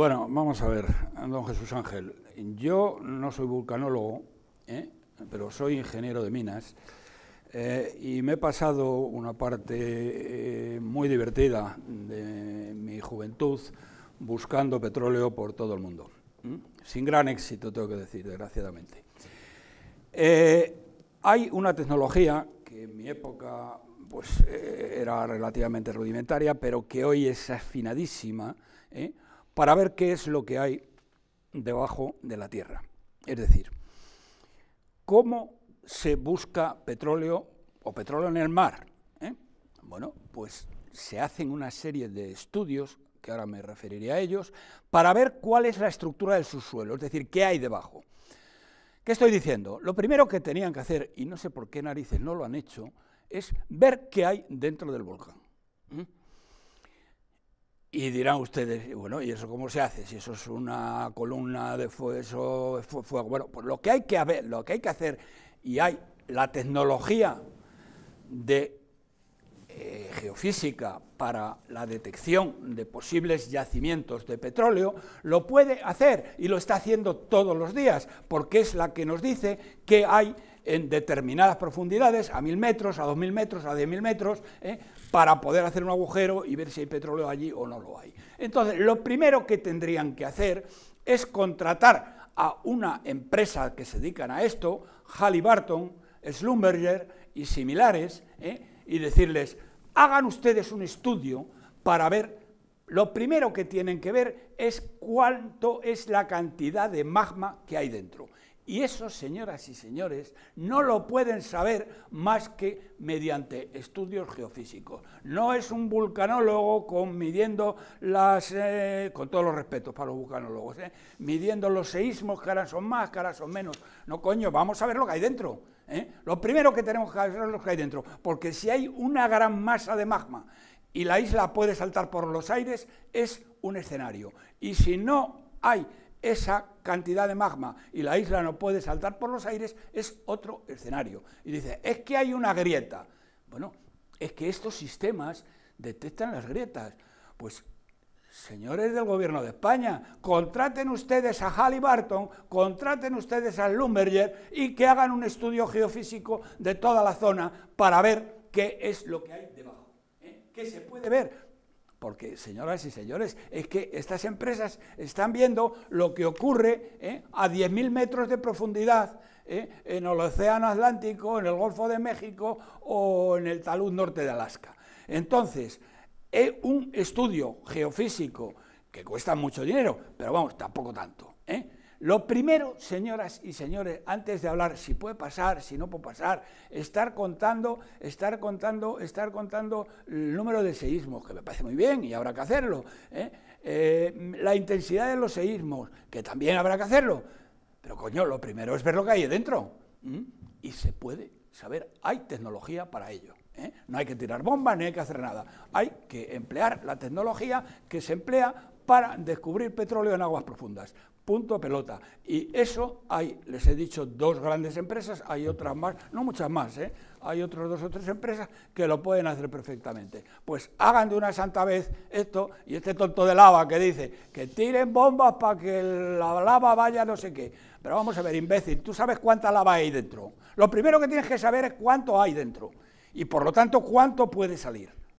Bueno, vamos a ver, don Jesús Ángel. Yo no soy vulcanólogo, ¿eh? pero soy ingeniero de minas. Eh, y me he pasado una parte eh, muy divertida de mi juventud buscando petróleo por todo el mundo. Sin gran éxito, tengo que decir, desgraciadamente. hay una tecnología que en mi época pues, era relativamente rudimentaria, pero que hoy es afinadísima, para ver qué es lo que hay debajo de la tierra. Es decir, ¿cómo se busca petróleo o petróleo en el mar? ¿Eh? Bueno, pues se hacen una serie de estudios, que ahora me referiré a ellos, para ver cuál es la estructura del subsuelo, es decir, qué hay debajo. ¿Qué estoy diciendo? Lo primero que tenían que hacer, y no sé por qué narices no lo han hecho, es ver qué hay dentro del volcán. ¿Mm? Y dirán ustedes, bueno, ¿y eso cómo se hace? Si eso es una columna de fuego, fuego. Bueno, pues lo que hay que haber, lo que hay que hacer, y hay la tecnología de eh, geofísica para la detección de posibles yacimientos de petróleo, lo puede hacer y lo está haciendo todos los días, porque es la que nos dice que hay en determinadas profundidades, a mil metros, a dos mil metros, a diez mil metros, ¿eh? para poder hacer un agujero y ver si hay petróleo allí o no lo hay. Entonces, lo primero que tendrían que hacer es contratar a una empresa que se dedican a esto, Halliburton, Schlumberger y similares, ¿eh? y decirles, hagan ustedes un estudio para ver, lo primero que tienen que ver es cuánto es la cantidad de magma que hay dentro. Y eso, señoras y señores, no lo pueden saber más que mediante estudios geofísicos. No es un vulcanólogo con, midiendo las, eh, con todos los respetos para los vulcanólogos, eh, midiendo los seísmos, que ahora son más, que ahora son menos. No, coño, vamos a ver lo que hay dentro. ¿eh? Lo primero que tenemos que hacer es lo que hay dentro, porque si hay una gran masa de magma y la isla puede saltar por los aires, es un escenario. Y si no hay esa cantidad de magma y la isla no puede saltar por los aires, es otro escenario. Y dice, es que hay una grieta. Bueno, es que estos sistemas detectan las grietas. Pues Señores del gobierno de España, contraten ustedes a Halliburton, contraten ustedes a Lumberger y que hagan un estudio geofísico de toda la zona para ver qué es lo que hay debajo, ¿eh? qué se puede ver. Porque, señoras y señores, es que estas empresas están viendo lo que ocurre ¿eh? a 10.000 metros de profundidad ¿eh? en el Océano Atlántico, en el Golfo de México o en el talud norte de Alaska. Entonces, es un estudio geofísico que cuesta mucho dinero, pero vamos, tampoco tanto. ¿eh? Lo primero, señoras y señores, antes de hablar si puede pasar, si no puede pasar, estar contando, estar contando, estar contando el número de seísmos, que me parece muy bien y habrá que hacerlo. ¿eh? Eh, la intensidad de los seísmos, que también habrá que hacerlo. Pero coño, lo primero es ver lo que hay dentro. Y se puede saber, hay tecnología para ello. ¿eh? No hay que tirar bombas ni hay que hacer nada. Hay que emplear la tecnología que se emplea para descubrir petróleo en aguas profundas. Punto pelota. Y eso hay, les he dicho, dos grandes empresas, hay otras más, no muchas más, ¿eh? hay otras dos o tres empresas que lo pueden hacer perfectamente. Pues hagan de una santa vez esto y este tonto de lava que dice que tiren bombas para que la lava vaya no sé qué. Pero vamos a ver, imbécil, tú sabes cuánta lava hay dentro. Lo primero que tienes que saber es cuánto hay dentro y por lo tanto cuánto puede salir.